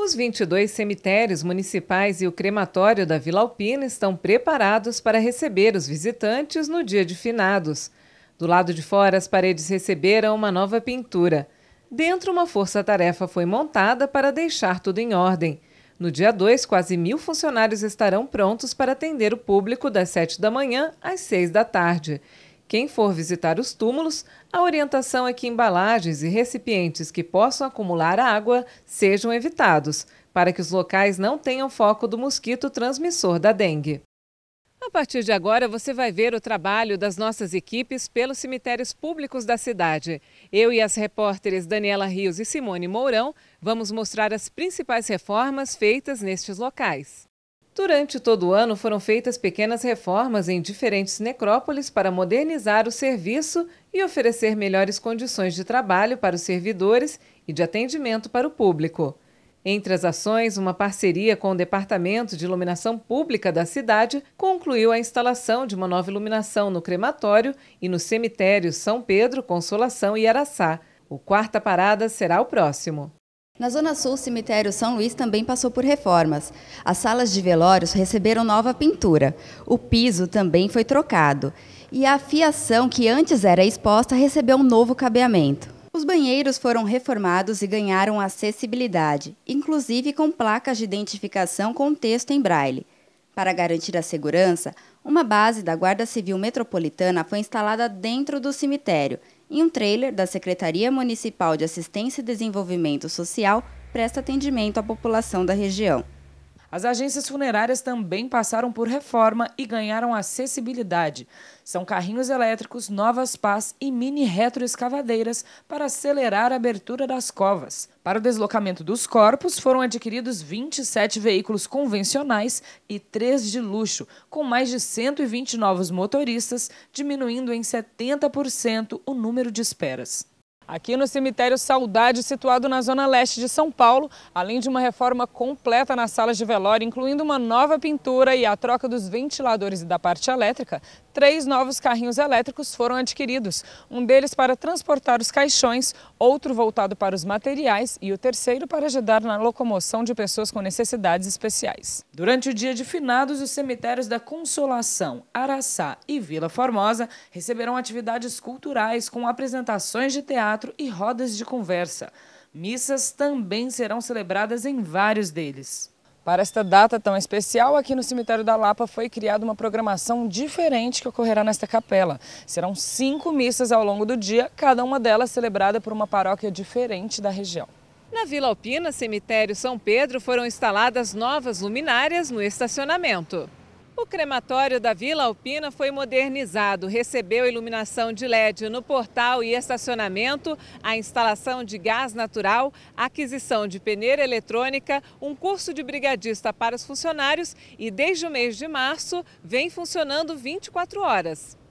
Os 22 cemitérios municipais e o crematório da Vila Alpina estão preparados para receber os visitantes no dia de finados. Do lado de fora, as paredes receberam uma nova pintura. Dentro, uma força-tarefa foi montada para deixar tudo em ordem. No dia 2, quase mil funcionários estarão prontos para atender o público das 7 da manhã às 6 da tarde. Quem for visitar os túmulos, a orientação é que embalagens e recipientes que possam acumular água sejam evitados, para que os locais não tenham foco do mosquito transmissor da dengue. A partir de agora, você vai ver o trabalho das nossas equipes pelos cemitérios públicos da cidade. Eu e as repórteres Daniela Rios e Simone Mourão vamos mostrar as principais reformas feitas nestes locais. Durante todo o ano foram feitas pequenas reformas em diferentes necrópolis para modernizar o serviço e oferecer melhores condições de trabalho para os servidores e de atendimento para o público. Entre as ações, uma parceria com o Departamento de Iluminação Pública da cidade concluiu a instalação de uma nova iluminação no crematório e no cemitério São Pedro, Consolação e Araçá. O Quarta Parada será o próximo. Na Zona Sul, o cemitério São Luís também passou por reformas. As salas de velórios receberam nova pintura. O piso também foi trocado. E a fiação, que antes era exposta, recebeu um novo cabeamento. Os banheiros foram reformados e ganharam acessibilidade, inclusive com placas de identificação com texto em braille. Para garantir a segurança, uma base da Guarda Civil Metropolitana foi instalada dentro do cemitério e um trailer da Secretaria Municipal de Assistência e Desenvolvimento Social presta atendimento à população da região. As agências funerárias também passaram por reforma e ganharam acessibilidade. São carrinhos elétricos, novas pás e mini retroescavadeiras para acelerar a abertura das covas. Para o deslocamento dos corpos, foram adquiridos 27 veículos convencionais e 3 de luxo, com mais de 120 novos motoristas, diminuindo em 70% o número de esperas. Aqui no cemitério Saudade, situado na zona leste de São Paulo, além de uma reforma completa nas salas de velório, incluindo uma nova pintura e a troca dos ventiladores e da parte elétrica, três novos carrinhos elétricos foram adquiridos. Um deles para transportar os caixões, outro voltado para os materiais e o terceiro para ajudar na locomoção de pessoas com necessidades especiais. Durante o dia de finados, os cemitérios da Consolação, Araçá e Vila Formosa receberão atividades culturais com apresentações de teatro teatro e rodas de conversa. Missas também serão celebradas em vários deles. Para esta data tão especial, aqui no Cemitério da Lapa foi criada uma programação diferente que ocorrerá nesta capela. Serão cinco missas ao longo do dia, cada uma delas celebrada por uma paróquia diferente da região. Na Vila Alpina, Cemitério São Pedro, foram instaladas novas luminárias no estacionamento. O crematório da Vila Alpina foi modernizado, recebeu iluminação de LED no portal e estacionamento, a instalação de gás natural, aquisição de peneira eletrônica, um curso de brigadista para os funcionários e desde o mês de março vem funcionando 24 horas.